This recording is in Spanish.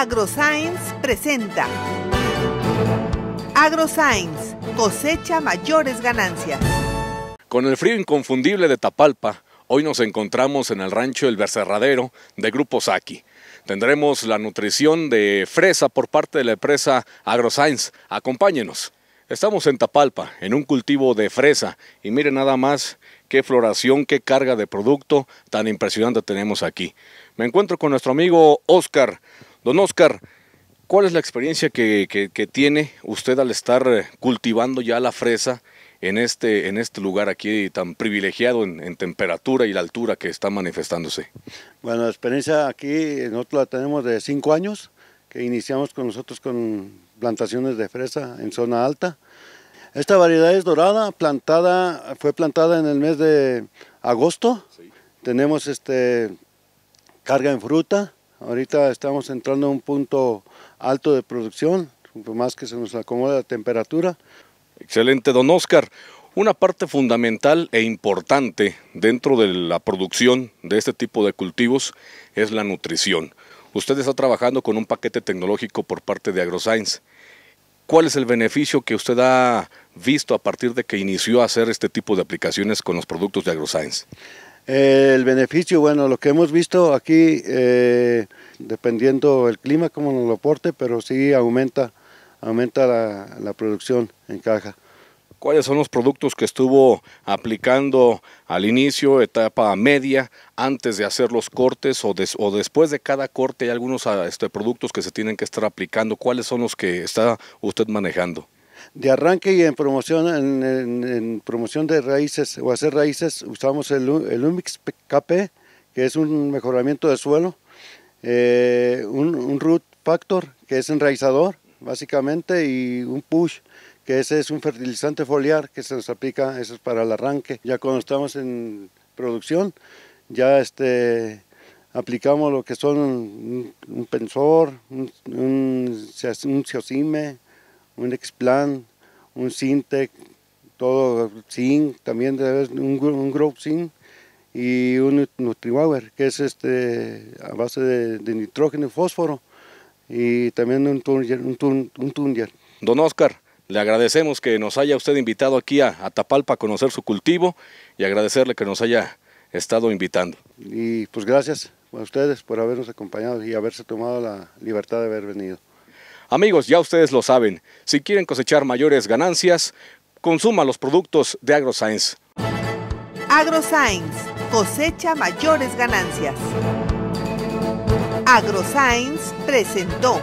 AgroScience presenta AgroScience, cosecha mayores ganancias. Con el frío inconfundible de Tapalpa, hoy nos encontramos en el rancho El Bercerradero de Grupo Saki. Tendremos la nutrición de fresa por parte de la empresa AgroScience. Acompáñenos. Estamos en Tapalpa, en un cultivo de fresa, y miren nada más qué floración, qué carga de producto tan impresionante tenemos aquí. Me encuentro con nuestro amigo Oscar Don Oscar, ¿cuál es la experiencia que, tiene usted al estar eh, cultivando ya la fresa en este, en este lugar aquí tan privilegiado en, temperatura y la altura que está manifestándose? Bueno, la experiencia aquí nosotros la tenemos de cinco años, que iniciamos con nosotros con plantaciones de fresa en zona alta. Esta variedad es dorada, plantada, fue plantada en el mes de agosto. Tenemos este, carga en fruta, Ahorita estamos entrando a un punto alto de producción, más que se nos acomoda la temperatura. Excelente, don Oscar. Una parte fundamental e importante dentro de la producción de este tipo de cultivos es la nutrición. Usted está trabajando con un paquete tecnológico por parte de AgroScience. ¿Cuál es el beneficio que usted ha visto a partir de que inició a hacer este tipo de aplicaciones con los productos de AgroScience? el beneficio, bueno, lo que hemos visto aquí, eh, dependiendo el clima, cómo nos lo porte, pero sí aumenta, aumenta la, producción en caja. ¿Cuáles son los productos que estuvo aplicando al inicio, etapa media, antes de hacer los cortes o, o después de cada corte? Hay algunos ah, este, productos que se tienen que estar aplicando. ¿Cuáles son los que está usted manejando? de arranque y en promoción, en, promoción de raíces o hacer raíces usamos el, el Umix KP, que es un mejoramiento de suelo, eh, un, root factor, que es enraizador, básicamente, y un push, que ese es un fertilizante foliar que se nos aplica, eso es para el arranque. Ya cuando estamos en producción, ya este, aplicamos lo que son un, pensor, un, un, un un Explan, un sintec, todo sin, también un, un Grove y un Nutriwauer, que es este, a base de, nitrógeno y fósforo, y también un tundier. Un, Don Oscar, le agradecemos que nos haya usted invitado aquí a Atapalpa a conocer su cultivo y agradecerle que nos haya estado invitando. Y pues gracias a ustedes por habernos acompañado y haberse tomado la libertad de haber venido. Amigos, ya ustedes lo saben, si quieren cosechar mayores ganancias, consuma los productos de AgroScience. AgroScience cosecha mayores ganancias. AgroScience presentó.